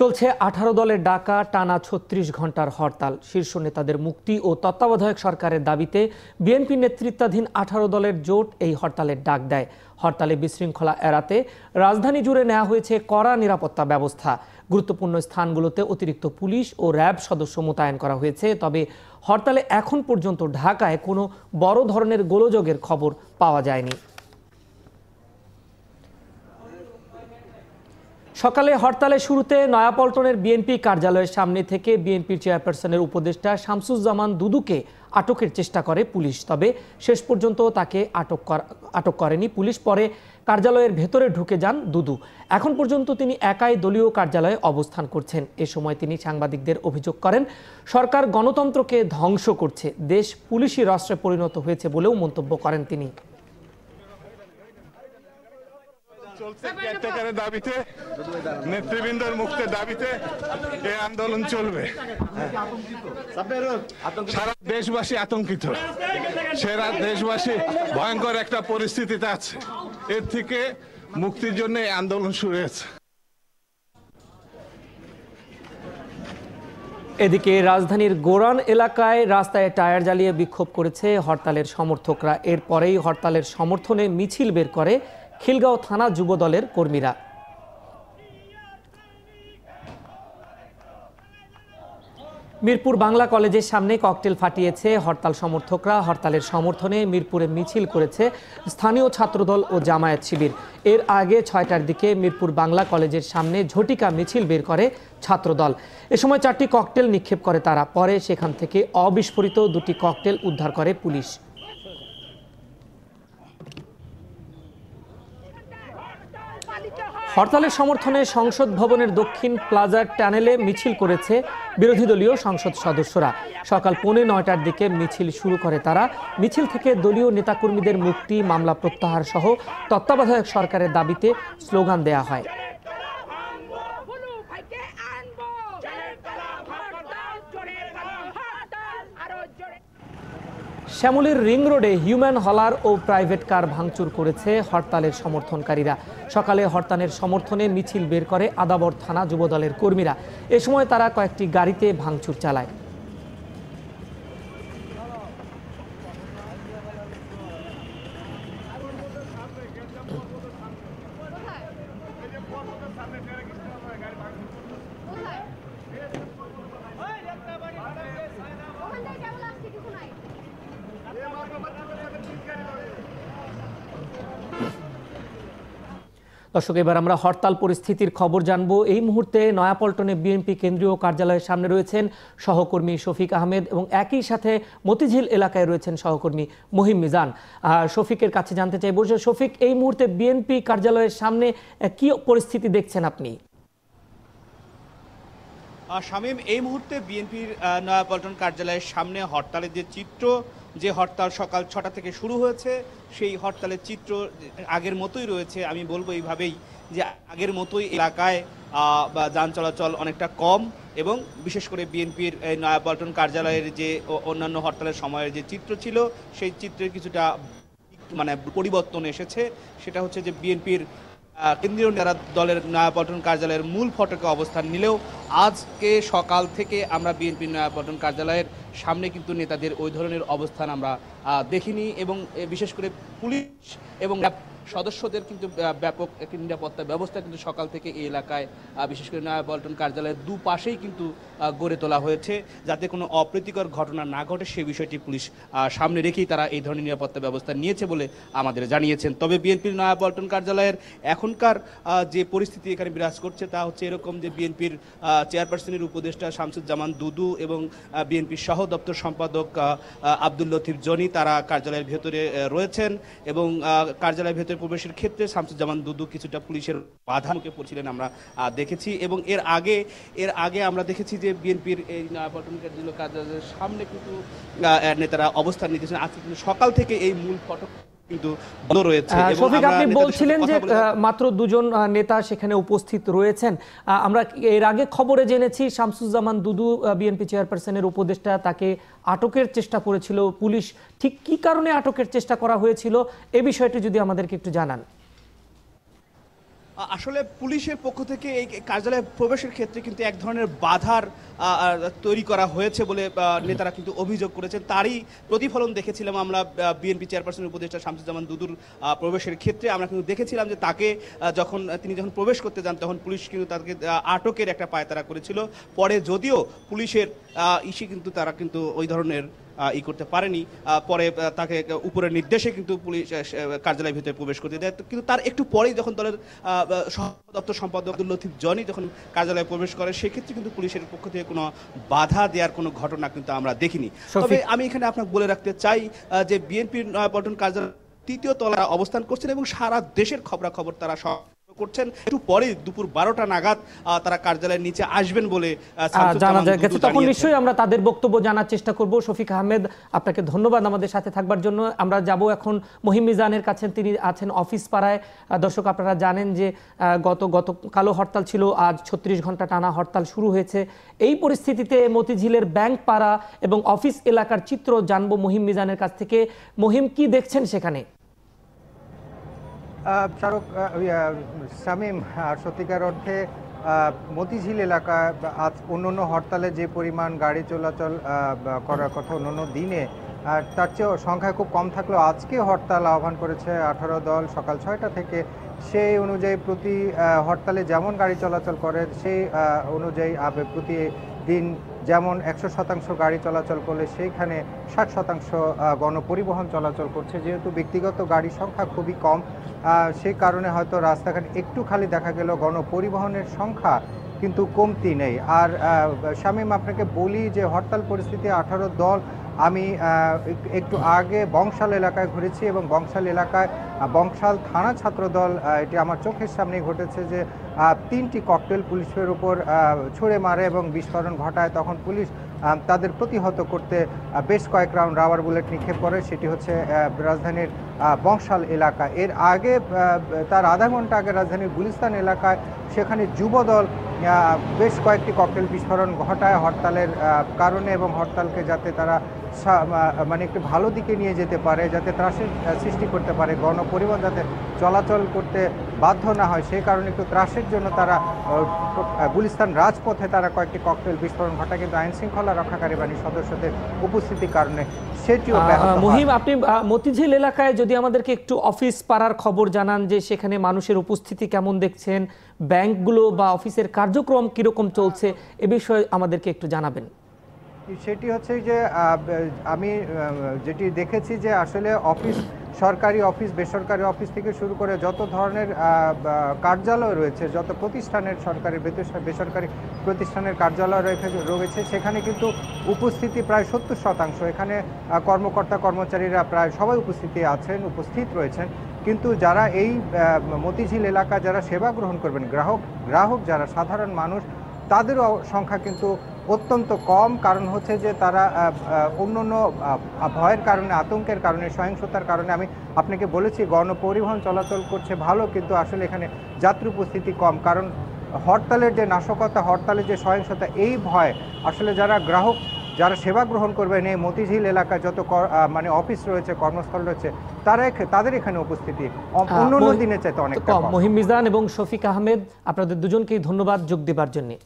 চলছে আঠারো দলের ডাকা টানা ছত্রিশ ঘন্টার হরতাল শীর্ষ নেতাদের মুক্তি ও তত্ত্বাবধায়ক সরকারের দাবিতে বিএনপি নেতৃত্বাধীন আঠারো দলের জোট এই হরতালের ডাক দেয় হরতালে বিশৃঙ্খলা এড়াতে রাজধানী জুড়ে নেওয়া হয়েছে কড়া নিরাপত্তা ব্যবস্থা গুরুত্বপূর্ণ স্থানগুলোতে অতিরিক্ত পুলিশ ও র্যাব সদস্য মোতায়েন করা হয়েছে তবে হরতালে এখন পর্যন্ত ঢাকায় কোনো বড় ধরনের গোলযোগের খবর পাওয়া যায়নি সকালে হরতালের শুরুতে নয়াপল্টনের বিএনপি কার্যালয়ের সামনে থেকে বিএনপির চেয়ারপারসনের উপদেষ্টা শামসুজ্জামান দুদুকে আটকের চেষ্টা করে পুলিশ তবে শেষ পর্যন্ত তাকে আটক আটক করেনি পুলিশ পরে কার্যালয়ের ভেতরে ঢুকে যান দুদু এখন পর্যন্ত তিনি একাই দলীয় কার্যালয়ে অবস্থান করছেন এ সময় তিনি সাংবাদিকদের অভিযোগ করেন সরকার গণতন্ত্রকে ধ্বংস করছে দেশ পুলিশি রাষ্ট্রে পরিণত হয়েছে বলেও মন্তব্য করেন তিনি চলছে ক্যারটেকারের দাবিতে নেতৃবৃন্দর মুক্তের দাবিতে এই আন্দোলন চলবে সারা দেশবাসী আতঙ্কিত সেরা দেশবাসী ভয়ঙ্কর একটা পরিস্থিতিতে আছে এর থেকে মুক্তির জন্য এই আন্দোলন শুরু হয়েছে এদিকে রাজধানীর গোরান এলাকায় রাস্তায় টায়ার জ্বালিয়ে বিক্ষোভ করেছে হরতালের সমর্থকরা এরপরেই হরতালের সমর্থনে মিছিল বের করে খিলগাঁও থানা যুব দলের কর্মীরা মিরপুর বাংলা কলেজের সামনে ককটেল ফাটিয়েছে হরতাল সমর্থকরা হরতালের সমর্থনে মিরপুরে মিছিল করেছে স্থানীয় ছাত্রদল ও জামায়াত শিবির এর আগে ছয়টার দিকে মিরপুর বাংলা কলেজের সামনে ঝটিকা মিছিল বের করে ছাত্রদল এ সময় চারটি ককটেল নিক্ষেপ করে তারা পরে সেখান থেকে অবিস্ফোরিত দুটি ককটেল উদ্ধার করে পুলিশ হরতালের সমর্থনে সংসদ ভবনের দক্ষিণ প্লাজার টানেলে মিছিল করেছে বিরোধী দলীয় সংসদ সদস্যরা সকাল পৌনে নয়টার দিকে মিছিল শুরু করে তারা মিছিল থেকে দলীয় নেতাকর্মীদের মুক্তি মামলা প্রত্যাহার সহ তত্ত্বাবধায়ক সরকারের দাবিতে স্লোগান দেয়া হয় শ্যামলীর রিং রোডে হিউম্যান হলার ও প্রাইভেট কার ভাঙচুর করেছে হরতালের সমর্থনকারীরা সকালে হরতালের সমর্থনে মিছিল বের করে আদাবর থানা যুবদলের কর্মীরা এ সময় তারা কয়েকটি গাড়িতে ভাঙচুর চালায় দর্শক এবার আমরা হরতাল পরিস্থিতির খবর জানব এই মুহূর্তে নয়াপল্টনে বিএনপি কেন্দ্রীয় কার্যালয়ের সামনে রয়েছেন সহকর্মী শফিক আহমেদ এবং একই সাথে মতিঝিল এলাকায় রয়েছেন সহকর্মী মহিম মিজান শফিকের কাছে জানতে চাইব যে শফিক এই মুহূর্তে বিএনপি কার্যালয়ের সামনে কি পরিস্থিতি দেখছেন আপনি শামীম এই মুহূর্তে বিএনপির নয়াপল্টন কার্যালয়ের সামনে হরতালের যে চিত্র যে হরতাল সকাল ছটা থেকে শুরু হয়েছে সেই হরতালের চিত্র আগের মতোই রয়েছে আমি বলবো এইভাবেই যে আগের মতোই এলাকায় বা যান চলাচল অনেকটা কম এবং বিশেষ করে বিএনপির নয়াপল্টন কার্যালয়ের যে অন্যান্য হরতালের সময়ের যে চিত্র ছিল সেই চিত্রের কিছুটা মানে পরিবর্তন এসেছে সেটা হচ্ছে যে বিএনপির কেন্দ্রীয় দলের নয়াপল্টন কার্যালয়ের মূল ফটকে অবস্থান নিলেও আজকে সকাল থেকে আমরা বিএনপি নয়াপল্টন কার্যালয়ের সামনে কিন্তু নেতাদের ওই ধরনের অবস্থান আমরা দেখিনি এবং বিশেষ করে পুলিশ এবং সদস্যদের কিন্তু ব্যাপক একটি নিরাপত্তা ব্যবস্থা কিন্তু সকাল থেকে এই এলাকায় বিশেষ করে নয়া পল্টন কার্যালয়ের দুপাশেই কিন্তু গড়ে তোলা হয়েছে যাতে কোনো অপ্রীতিকর ঘটনা না ঘটে সে বিষয়টি পুলিশ সামনে রেখেই তারা এই ধরনের নিরাপত্তা ব্যবস্থা নিয়েছে বলে আমাদের জানিয়েছেন তবে বিএনপির নয়া পল্টন কার্যালয়ের এখনকার যে পরিস্থিতি এখানে বিরাজ করছে তা হচ্ছে এরকম যে বিএনপির চেয়ারপারসনের উপদেষ্টা শামসুজ্জামান দুদু এবং বিএনপির সহ দপ্তর সম্পাদক আব্দুল লতিফ জনি তারা কার্যালয়ের ভেতরে রয়েছেন এবং কার্যালয়ের ভেতরে প্রবেশের ক্ষেত্রে শামসুজ্জামান দুদু কিছুটা পুলিশের বাধা মুখে পড়ছিলেন আমরা দেখেছি এবং এর আগে এর আগে আমরা দেখেছি যে বিএনপির এই জন্য কার্যালয়ের সামনে কিন্তু নেতারা অবস্থান নিতেছেন আজকে কিন্তু সকাল থেকে এই মূল ফটক আপনি বলছিলেন যে মাত্র দুজন নেতা সেখানে উপস্থিত রয়েছেন আমরা এর আগে খবরে জেনেছি শামসুজ্জামান দুদু বিএনপি চেয়ারপারসনের উপদেষ্টা তাকে আটকের চেষ্টা করেছিল পুলিশ ঠিক কি কারণে আটকের চেষ্টা করা হয়েছিল এ বিষয়টি যদি আমাদেরকে একটু জানান আসলে পুলিশের পক্ষ থেকে এই কার্যালয়ে প্রবেশের ক্ষেত্রে কিন্তু এক ধরনের বাধার তৈরি করা হয়েছে বলে নেতারা কিন্তু অভিযোগ করেছেন তারই প্রতিফলন দেখেছিলাম আমরা বিএনপি চেয়ারপারসনের উপদেষ্টা শামসুজ্জামান দুদুর প্রবেশের ক্ষেত্রে আমরা কিন্তু দেখেছিলাম যে তাকে যখন তিনি যখন প্রবেশ করতে যান তখন পুলিশ কিন্তু তাকে আটকের একটা পায়তারা করেছিল পরে যদিও পুলিশের ইসি কিন্তু তারা কিন্তু ওই ধরনের ই করতে পারেনি পরে তাকে উপরের নির্দেশে কিন্তু পুলিশ কার্যালয়ের ভিতরে প্রবেশ করতে দেয় কিন্তু তার একটু পরেই যখন দলের দপ্তর সম্পাদক আব্দুল লতিফ জনি যখন কার্যালয়ে প্রবেশ করে সেক্ষেত্রে কিন্তু পুলিশের পক্ষ থেকে কোনো বাধা দেওয়ার কোনো ঘটনা কিন্তু আমরা দেখিনি তবে আমি এখানে আপনাকে বলে রাখতে চাই যে বিএনপির নয়াপল্টন কার্যালয় তৃতীয় তলায় অবস্থান করছেন এবং সারা দেশের খবরাখবর তারা সব করছেন একটু পরে দুপুর বারোটা নাগাদ তারা কার্যালয়ের নিচে আসবেন বলে জানা গেছে তখন নিশ্চয়ই আমরা তাদের বক্তব্য জানার চেষ্টা করব শফিক আহমেদ আপনাকে ধন্যবাদ আমাদের সাথে থাকবার জন্য আমরা যাব এখন মহিম মিজানের কাছে তিনি আছেন অফিস পাড়ায় দর্শক আপনারা জানেন যে গত গত কালো হরতাল ছিল আজ ছত্রিশ ঘন্টা টানা হরতাল শুরু হয়েছে এই পরিস্থিতিতে মতিঝিলের ব্যাংক পাড়া এবং অফিস এলাকার চিত্র জানবো মহিম মিজানের কাছ থেকে মহিম কি দেখছেন সেখানে শাহরুক শামীম সত্যিকার অর্থে মতিঝিল এলাকা আজ অন্যান্য হরতালে যে পরিমাণ গাড়ি চলাচল করার কথা অন্যান্য দিনে তার চেয়েও সংখ্যা খুব কম থাকলেও আজকে হরতাল আহ্বান করেছে আঠারো দল সকাল ছয়টা থেকে সেই অনুযায়ী প্রতি হরতালে যেমন গাড়ি চলাচল করে সেই অনুযায়ী প্রতি দিন যেমন একশো শতাংশ গাড়ি চলাচল করলে সেইখানে ষাট শতাংশ গণপরিবহন চলাচল করছে যেহেতু ব্যক্তিগত গাড়ির সংখ্যা খুবই কম সেই কারণে হয়তো রাস্তাঘাট একটু খালি দেখা গেল গণপরিবহনের সংখ্যা কিন্তু কমতি নেই আর শামীম আপনাকে বলি যে হরতাল পরিস্থিতি আঠারো দল আমি একটু আগে বংশাল এলাকায় ঘুরেছি এবং বংশাল এলাকায় বংশাল থানা ছাত্রদল এটি আমার চোখের সামনে ঘটেছে যে তিনটি ককটেল পুলিশের উপর ছুঁড়ে মারে এবং বিস্ফোরণ ঘটায় তখন পুলিশ তাদের প্রতিহত করতে বেশ কয়েক রাউন্ড রাবার বুলেট নিক্ষেপ করে সেটি হচ্ছে রাজধানীর বংশাল এলাকা এর আগে তার আধা ঘন্টা আগে রাজধানীর গুলিস্তান এলাকায় সেখানে যুবদল বেশ কয়েকটি ককটেল বিস্ফোরণ ঘটায় হরতালের কারণে এবং হরতালকে যাতে তারা মানে একটু ভালো দিকে নিয়ে যেতে পারে যাতে ত্রাসের সৃষ্টি করতে পারে গণপরিবহন যাতে চলাচল করতে বাধ্য না হয় সেই কারণে একটু ত্রাসের জন্য তারা গুলিস্তান রাজপথে তারা কয়েকটি ককটেল বিস্ফোরণ ঘটা কিন্তু আইন শৃঙ্খলা রক্ষাকারী বাহিনীর সদস্যদের উপস্থিতির কারণে সেটিও মহিম আপনি মতিঝিল এলাকায় যদি আমাদেরকে একটু অফিস পাড়ার খবর জানান যে সেখানে মানুষের উপস্থিতি কেমন দেখছেন ব্যাংকগুলো বা অফিসের কার্যক্রম কীরকম চলছে এ বিষয়ে আমাদেরকে একটু জানাবেন সেটি হচ্ছে যে আমি যেটি দেখেছি যে আসলে অফিস সরকারি অফিস বেসরকারি অফিস থেকে শুরু করে যত ধরনের কার্যালয় রয়েছে যত প্রতিষ্ঠানের সরকারি বেসরকারি প্রতিষ্ঠানের কার্যালয় রয়েছে রয়েছে সেখানে কিন্তু উপস্থিতি প্রায় সত্তর শতাংশ এখানে কর্মকর্তা কর্মচারীরা প্রায় সবাই উপস্থিতি আছেন উপস্থিত রয়েছেন কিন্তু যারা এই মতিঝিল এলাকা যারা সেবা গ্রহণ করবেন গ্রাহক গ্রাহক যারা সাধারণ মানুষ তাদেরও সংখ্যা কিন্তু অত্যন্ত কম কারণ হচ্ছে যে তারা অন্য অন্য ভয়ের কারণে আতঙ্কের কারণে সহিংসতার কারণে আমি আপনাকে বলেছি গণপরিবহন চলাচল করছে ভালো কিন্তু আসলে এখানে যাত্রী উপস্থিতি কম কারণ হরতালের যে নাশকতা হরতালের যে সহিংসতা এই ভয় আসলে যারা গ্রাহক যারা সেবা গ্রহণ করবেন এই মতিঝিল এলাকায় যত মানে অফিস রয়েছে কর্মস্থল রয়েছে তারা তাদের এখানে উপস্থিতি অন্য দিনের চাইতে অনেক কম মহিম মিজান এবং শফিক আহমেদ আপনাদের দুজনকেই ধন্যবাদ যোগ দেবার জন্যে